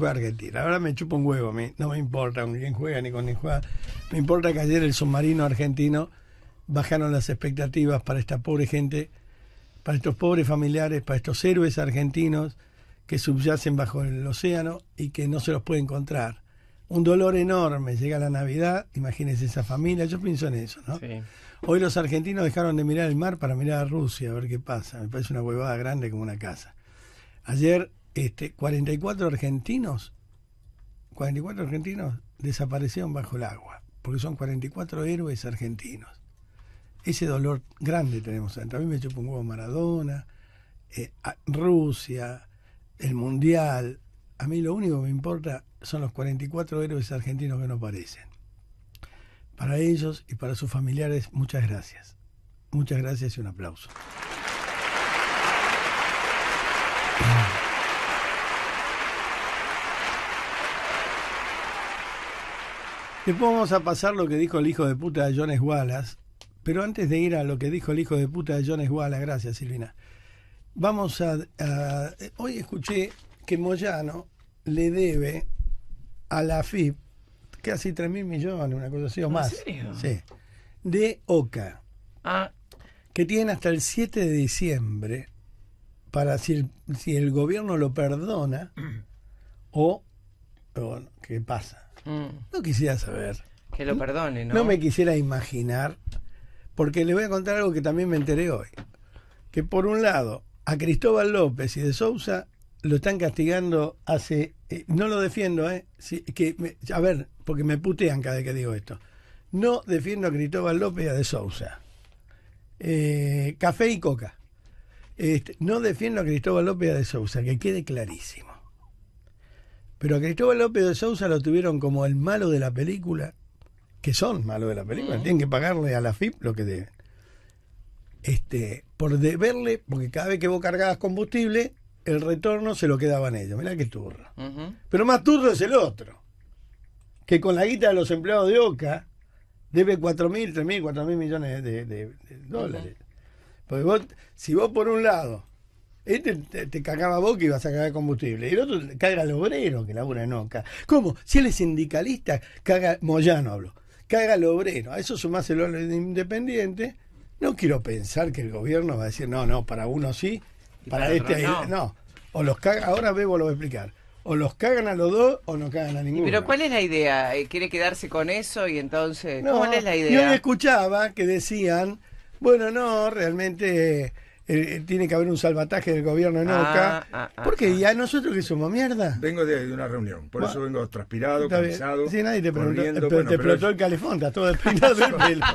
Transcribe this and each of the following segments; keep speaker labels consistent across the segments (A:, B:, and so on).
A: Argentina. Ahora me chupa un huevo, mí, no me importa con quién juega ni con quién juega. Me importa que ayer el submarino argentino bajaron las expectativas para esta pobre gente, para estos pobres familiares, para estos héroes argentinos que subyacen bajo el océano y que no se los puede encontrar. Un dolor enorme, llega la Navidad, imagínense esa familia, yo pienso en eso, ¿no? Hoy los argentinos dejaron de mirar el mar para mirar a Rusia, a ver qué pasa, me parece una huevada grande como una casa. Ayer 44 este, argentinos, 44 argentinos desaparecieron bajo el agua, porque son 44 héroes argentinos. Ese dolor grande tenemos A mí me chupó un huevo Maradona, eh, Rusia, el Mundial. A mí lo único que me importa son los 44 héroes argentinos que no parecen. Para ellos y para sus familiares, muchas gracias. Muchas gracias y un aplauso. Después vamos a pasar lo que dijo el hijo de puta de Jones Wallace. Pero antes de ir a lo que dijo el hijo de puta de Jones Wallace, gracias Silvina. Vamos a, hoy escuché que Moyano le debe a la FIP casi 3 mil millones, una cosa así o más. Sí. De OCA. Ah. Que tienen hasta el 7 de diciembre para si el gobierno lo perdona o bueno, ¿qué pasa? Mm. No quisiera saber. Que lo perdone, ¿no? me quisiera imaginar, porque le voy a contar algo que también me enteré hoy. Que por un lado, a Cristóbal López y de Sousa lo están castigando hace. Eh, no lo defiendo, ¿eh? que a ver, porque me putean cada vez que digo esto. No defiendo a Cristóbal López y a de Sousa. Eh, café y coca. Este, no defiendo a Cristóbal López y a de Sousa, que quede clarísimo. Pero a Cristóbal López de Sousa lo tuvieron como el malo de la película, que son malos de la película, tienen que pagarle a la FIP lo que deben. Este, por deberle, porque cada vez que vos cargabas combustible, el retorno se lo quedaban ellos. Mirá que turro. Pero más turro es el otro, que con la guita de los empleados de OCA debe 4.000, 3.000, 4.000 millones de, de, de dólares. Porque vos, si vos por un lado este te, te cagaba vos que ibas a cagar combustible. Y el otro caga al obrero que labura en OCA. ¿Cómo? Si él es sindicalista, caga, Moyano habló, caga al obrero. A eso el al independiente. No quiero pensar que el gobierno va a decir, no, no, para uno sí, para, este no. no. O los caga, ahora Bebo lo voy a explicar. O los cagan a los dos o no cagan a ninguno. Pero
B: ¿cuál es la idea? Eh, ¿Quiere quedarse con eso y entonces no, cuál es la idea? Yo
A: escuchaba que decían, bueno, no, realmente eh, eh, tiene que haber un salvataje del gobierno en Oca. Ah, ah, ah, porque ya nosotros que somos mierda.
C: Vengo de, una reunión, por eso vengo transpirado, cansado.
A: Sí, nadie te preguntó. te, explotó el calefón, estás todo despeinado del pelo.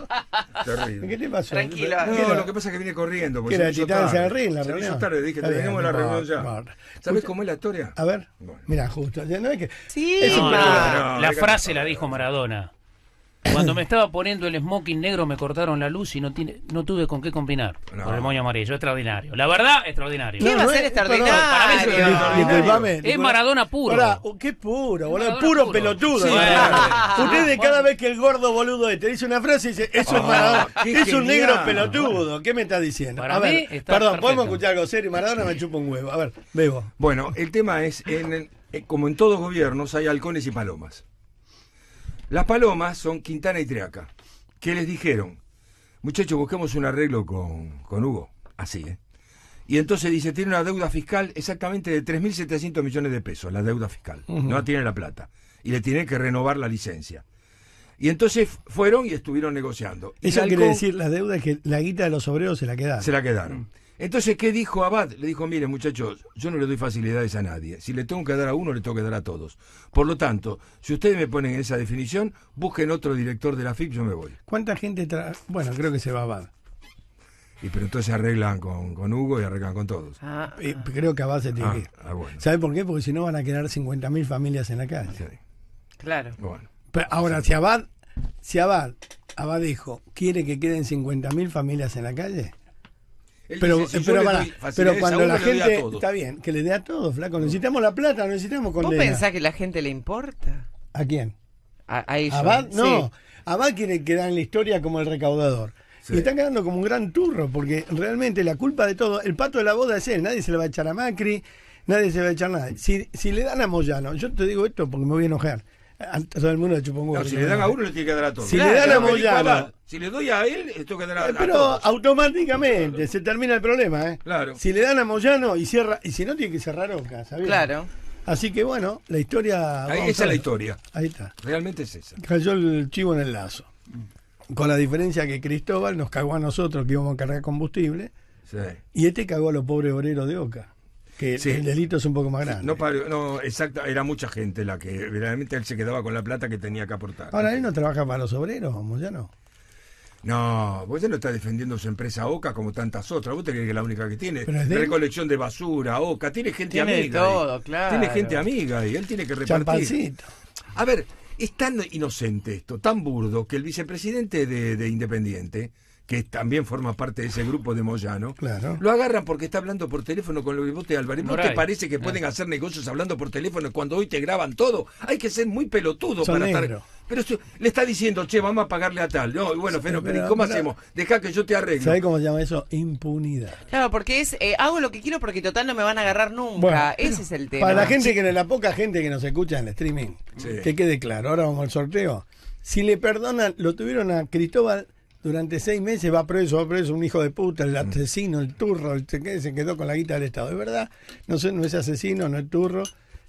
A: Terrible. ¿Qué te pasó? Tranquila. lo
C: que pasa es que viene corriendo. que era titán se
A: en la reunión. Se tarde, dije, tenemos la reunión ya. ¿Sabes cómo es la historia? A ver, mira, justo. ¿No
B: es la frase la dijo Maradona. Cuando me estaba poniendo el smoking negro me cortaron la luz y no tiene, no tuve con qué combinar. No. Con el moño amarillo, extraordinario. La verdad, extraordinario. ¿Qué va a ser extraordinario? es Maradona puro. Ahora, oh,
A: qué puro, boludo. Puro, puro, pelotudo. Ustedes ah, cada vez que el gordo boludo te dice una frase y dice, eso es ah, Maradona, es un negro pelotudo. ¿Qué me estás diciendo? a ver, perdón, podemos escuchar algo serio. Maradona me chupa un huevo. A ver, bebo. Bueno, el tema es, en eh, como en todos
C: gobiernos, hay halcones y palomas. Las palomas son Quintana y Triaca, que les dijeron, muchachos, busquemos un arreglo con, con Hugo, así, ¿eh? Y entonces dice, tiene una deuda fiscal exactamente de 3.700 millones de pesos, la deuda fiscal. No tiene la plata. Y le tiene que renovar la licencia. Y entonces fueron y estuvieron negociando. Eso quiere decir,
A: la deuda es que la guita de los obreros se la quedaron. Se la quedaron. Mm. Entonces,
C: ¿qué dijo Abad? Le dijo, mire muchachos, yo no le doy facilidades a nadie. Si le tengo que dar a uno, le tengo que dar a todos. Por lo tanto, si ustedes me ponen esa definición, busquen otro director de la FIP, yo me voy.
A: ¿Cuánta gente trae? Bueno, creo que se va Abad.
C: Y pero entonces arreglan con, Hugo
A: y arreglan con todos. Ah, creo que Abad se tiene ah, que ir. Ah, ¿Sabe por qué? Porque si no van a quedar 50.000 familias en la calle. Claro. ahora, si Abad, si Abad, Abad dijo, quiere que queden 50.000 familias en la calle,
B: pero, para, cuando la gente está bien,
A: que le dé a todos, flaco. Necesitamos la plata, necesitamos con ¿Vos pensás
B: que la gente le importa? ¿A quién? A, a ¿Abad? No.
A: A Abad quiere quedar en la historia como el recaudador. Le Y están quedando como un gran turro, porque realmente la culpa de todo, el pato de la boda es él, nadie se le va a echar a Macri, nadie se va a echar nada Si, si le dan a Moyano, yo te digo esto porque me voy a enojar todo el mundo le si le dan a uno,
C: le tiene que dar a todos. Si le dan a Moyano. Si le doy a él, esto quedará eh, Pero
A: automáticamente se termina el problema, ¿eh? Claro. Si le dan a Moyano y cierra. Y si no, tiene que cerrar Oca, ¿sabes? Claro. Así que bueno, la historia. Ahí, esa es la historia. Ahí está.
C: Realmente es esa.
A: Cayó el chivo en el lazo.
C: Mm.
A: Con la diferencia que Cristóbal nos cagó a nosotros que íbamos a cargar combustible. Y este cagó a los pobres obreros de Oca que
C: el delito
A: es un poco más grande.
C: No, exacto, era mucha gente la que realmente él se quedaba con la plata que tenía que aportar.
A: Ahora, ¿él no trabaja para los obreros, ya No,
C: No, pues ya no está defendiendo su empresa OCA como tantas otras. Vos te crees que es la única que tiene. Recolección de basura, OCA. Tiene gente tiene amiga. Todo, claro. Tiene gente amiga y él tiene que repartir. Champancito. A ver, es tan inocente esto, tan burdo, que el vicepresidente de Independiente que también forma parte de ese grupo de Moyano, claro. lo agarran porque está hablando por teléfono con el bote de Álvarez. ¿No te parece que ah. pueden hacer negocios hablando por teléfono cuando hoy te graban todo? Hay que ser muy pelotudo para estar. Pero le está diciendo, che, vamos a pagarle a tal. No, bueno, pero, ¿cómo hacemos? Deja que yo te arregle. ¿Sabes
A: cómo se llama eso? Impunidad.
B: Claro, porque es, eh, hago lo que quiero porque total no me van a agarrar nunca. Ese es el tema. Para la gente
A: que, la poca gente que nos escucha en el streaming, que quede claro. Ahora vamos al sorteo. Si le perdonan, lo tuvieron a Cristóbal durante seis meses va preso, va preso un hijo de puta, el mm. asesino, el turro, el que se quedó con la guita del Estado. Es verdad, no, sé, no es asesino, no es turro,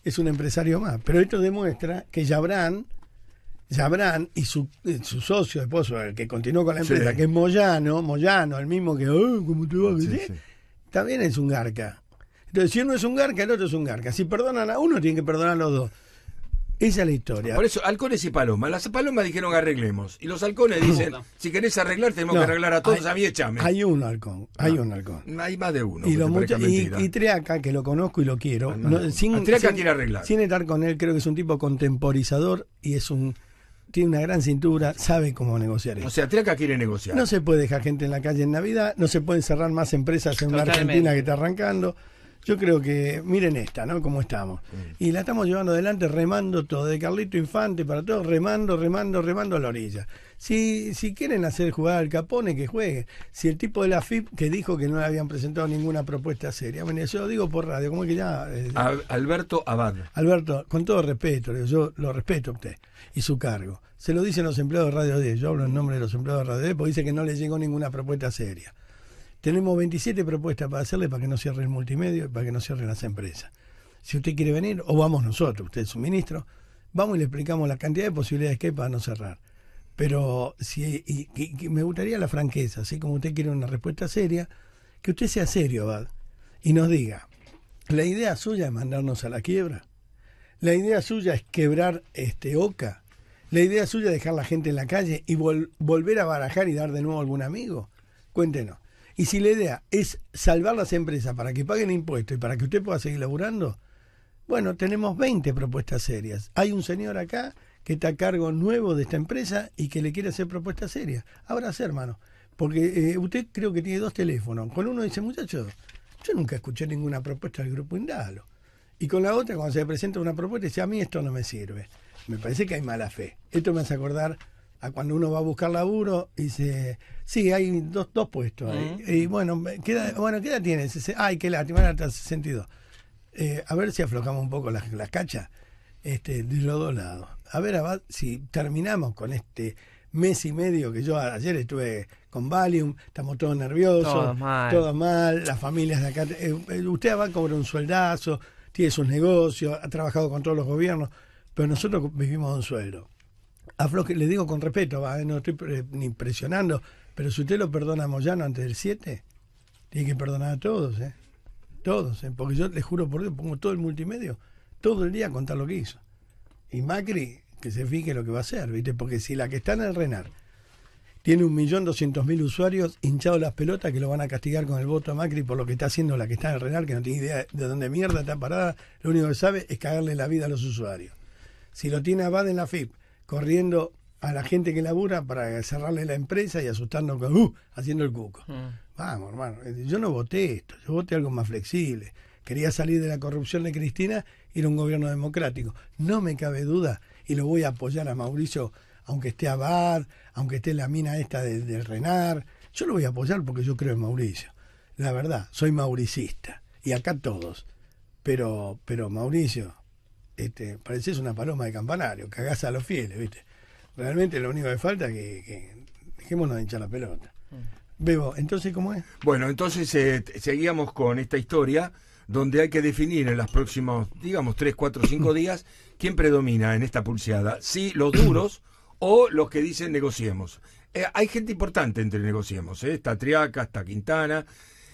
A: es un empresario más. Pero esto demuestra que Yabrán, Yabrán y su, eh, su socio, esposo, el que continuó con la empresa, que es Moyano, Moyano, el mismo que, oh, ¿cómo te vas? También es un garca. Entonces, si uno es un garca, el otro es un garca. Si perdonan a uno, tienen que perdonar a los dos. Esa es la historia. Por
C: eso, halcones y palomas. Las palomas dijeron arreglemos. Y los halcones dicen, si querés arreglar, tenemos que arreglar a todos, a mí échame. Hay
A: un halcón, hay un halcón. Hay más de
C: uno. Y,
A: Triaca, que lo conozco y lo quiero. sin, Triaca quiere arreglar. Sin estar con él, creo que es un tipo contemporizador y es un tiene una gran cintura, sabe cómo negociar eso.
C: O sea, Triaca quiere negociar. No se
A: puede dejar gente en la calle en Navidad, no se pueden cerrar más empresas en una Argentina que está arrancando. Yo creo que, miren esta, ¿no? Cómo estamos. Y la estamos llevando adelante remando todo, de Carlito Infante para todo remando, remando, remando a la orilla. Si, si quieren hacer jugar al Capone, que juegue. Si el tipo de la FIP que dijo que no le habían presentado ninguna propuesta seria. Bueno, yo lo digo por radio, ¿cómo es que ya? Eh?
C: Alberto Abad.
A: Alberto, con todo respeto, yo lo respeto a usted y su cargo. Se lo dicen los empleados de Radio D. Yo hablo en nombre de los empleados de Radio D porque dice que no le llegó ninguna propuesta seria. Tenemos 27 propuestas para hacerle para que no cierre el multimedio y para que no cierren las empresas. Si usted quiere venir, o vamos nosotros, usted es su ministro, vamos y le explicamos la cantidad de posibilidades que hay para no cerrar. Pero si me gustaría la franqueza, así como usted quiere una respuesta seria, que usted sea serio, Abad, y nos diga, la idea suya es mandarnos a la quiebra, la idea suya es quebrar este OCA, la idea suya es dejar la gente en la calle y volver a barajar y dar de nuevo a algún amigo. Cuéntenos. Y si la idea es salvar las empresas para que paguen impuestos y para que usted pueda seguir laburando, bueno, tenemos 20 propuestas serias. Hay un señor acá que está a cargo nuevo de esta empresa y que le quiere hacer propuestas serias. Ahora sí, hermano, porque eh, usted creo que tiene dos teléfonos. Con uno dice, muchachos, yo nunca escuché ninguna propuesta del grupo Indalo. Y con la otra, cuando se presenta una propuesta, dice, a mí esto no me sirve. Me parece que hay mala fe. Esto me hace acordar a cuando uno va a buscar laburo y dice, sí, hay dos, dos puestos. Y bueno, queda, bueno, ¿qué edad tienes? Ay, qué lástima, no hasta 62. Eh, a ver si aflojamos un poco las, cachas este, de los dos lados. A ver, Abad, si terminamos con este mes y medio que yo ayer estuve con Valium, estamos todos nerviosos, todo mal, las familias de acá. Eh, eh, usted Abad cobra un sueldazo, tiene sus negocios, ha trabajado con todos los gobiernos, pero nosotros vivimos de un sueldo afloje, le digo con respeto, eh, no estoy ni impresionando, pero si usted lo perdona a Moyano antes del 7, tiene que perdonar a todos, ¿eh? Todos, ¿eh? porque yo le juro por Dios, pongo todo el multimedio, todo el día a contar lo que hizo. Y Macri, que se fije lo que va a hacer, ¿viste? Porque si la que está en el Renar tiene un millón doscientos mil usuarios hinchados las pelotas que lo van a castigar con el voto a Macri por lo que está haciendo la que está en el Renar, que no tiene idea de dónde mierda está parada, lo único que sabe es cagarle la vida a los usuarios. Si lo tiene Abad en la FIP, corriendo a la gente que labura para cerrarle la empresa y asustando, uh, haciendo el cuco. Mm. Vamos, hermano, yo no voté esto, yo voté algo más flexible. Quería salir de la corrupción de Cristina, ir a un gobierno democrático. No me cabe duda, y lo voy a apoyar a Mauricio, aunque esté a aunque esté la mina esta del de Renar, yo lo voy a apoyar porque yo creo en Mauricio. La verdad, soy mauricista, y acá todos. Pero, pero Mauricio, este, pareces una paloma de campanario, cagás a los fieles, ¿viste? Realmente lo único que falta es que, que dejémonos de hinchar la pelota. Mm. Bebo, entonces, ¿cómo es?
C: Bueno, entonces eh, seguíamos con esta historia donde hay que definir en los próximos, digamos, 3, 4, cinco días quién predomina en esta pulseada. Si los duros o los que dicen negociemos. Eh, hay gente importante entre negociemos. Eh, está Triaca, está Quintana.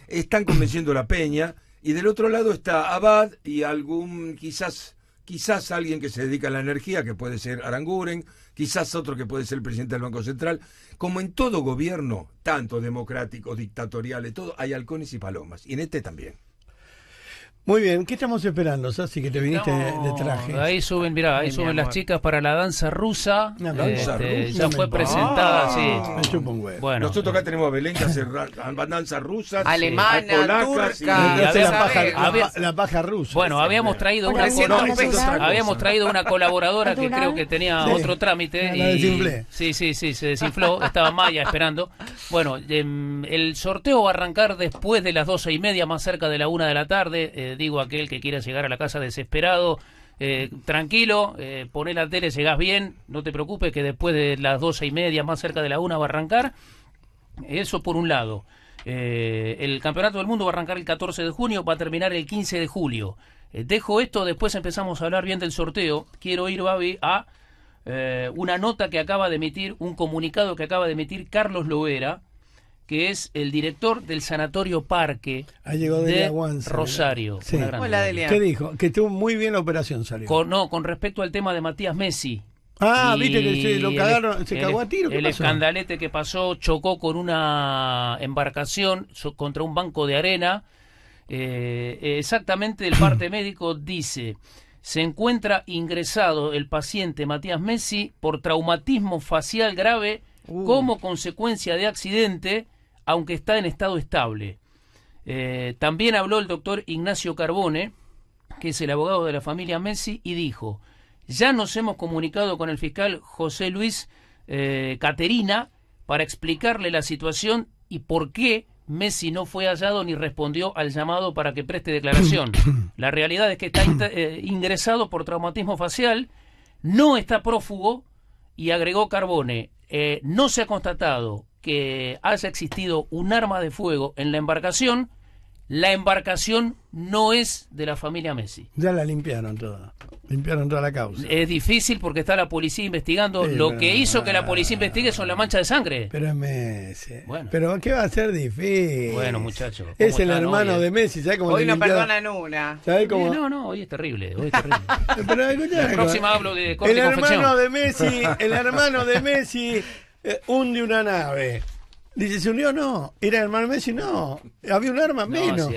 C: Están convenciendo a la Peña. Y del otro lado está Abad y algún, quizás quizás alguien que se dedica a la energía, que puede ser Aranguren, quizás otro que puede ser el presidente del Banco Central. Como en todo gobierno, tanto democrático, dictatorial y todo, hay halcones y palomas. Y en este también.
A: Muy bien, ¿qué estamos esperando, Sassi, que te viniste de, traje.
B: Ahí suben, mirá, ahí suben las chicas para la danza rusa. La danza este, rusa. Ya fue presentada, ah,
C: sí. Bueno, Nosotros acá tenemos a Belén que hace danza rusa. Alemana, polacas, Y,
B: la, paja,
A: rusa. Bueno, habíamos traído, una, habíamos
B: traído una colaboradora que creo que tenía otro trámite. Y, sí, sí, sí, se desinfló. Estaba Maya esperando. Bueno, em, el sorteo va a arrancar después de las doce y media, más cerca de la una de la tarde. Eh, digo aquel que quiera llegar a la casa desesperado, eh, tranquilo, eh, poné la tele, llegás bien, no te preocupes que después de las doce y media, más cerca de la una, va a arrancar. Eso por un lado. Eh, el Campeonato del Mundo va a arrancar el 14 de junio, va a terminar el 15 de julio. Eh, dejo esto, después empezamos a hablar bien del sorteo. Quiero ir, Babi, a una nota que acaba de emitir, un comunicado que acaba de emitir Carlos Loera, que es el director del Sanatorio Parque de Rosario. ¿Qué dijo?
A: Que estuvo muy bien la operación, salió.
B: no, con respecto al tema de Matías Messi. Ah, viste que se lo cagaron, se cagó a tiro. el escandalete que pasó chocó con una embarcación contra un banco de arena. Eh, exactamente el parte médico dice, se encuentra ingresado el paciente Matías Messi por traumatismo facial grave uh. como consecuencia de accidente aunque está en estado estable. Eh, también habló el doctor Ignacio Carbone, que es el abogado de la familia Messi, y dijo, ya nos hemos comunicado con el fiscal José Luis eh, Caterina para explicarle la situación y por qué Messi no fue hallado ni respondió al llamado para que preste declaración. La realidad es que está eh, ingresado por traumatismo facial, no está prófugo y agregó Carbone. no se ha constatado que haya existido un arma de fuego en la embarcación, la embarcación no es de la familia Messi.
A: Ya la limpiaron toda. Limpiaron toda la causa.
B: Es difícil porque está la policía investigando. lo que hizo que la policía investigue son las manchas de sangre.
A: Pero es Messi. Pero ¿qué va a ser difícil? Bueno, muchachos. Es el hermano de Messi. ¿sabes cómo hoy perdona
B: una. ¿Sabes cómo? no, no, hoy es terrible. Hoy es terrible. la próxima ¿eh? hablo de El hermano de Messi, el hermano de
A: Messi eh, hunde una nave. Dice, ¿se unió? No. ¿Era el mar Messi? No. Había un arma menos.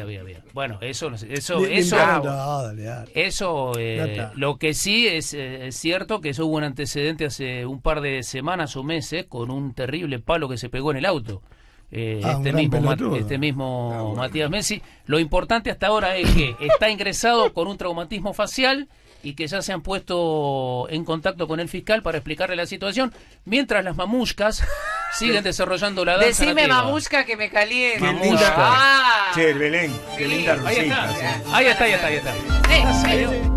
B: Bueno, eso, eso, eso, eso eh, lo que sí es, eh, es, cierto que eso hubo un antecedente hace un par de semanas o meses con un terrible palo que se pegó en el auto. Eh, ah, este, este, mismo ah, este, mismo Matías Messi. Lo importante hasta ahora es que está ingresado con un traumatismo facial y que ya se han puesto en contacto con el fiscal para explicarle la situación, mientras las mamuscas siguen desarrollando la danza. Decime que me caliente. Qué ah. Belén, qué linda Ahí está, ahí está, ahí está. Eh,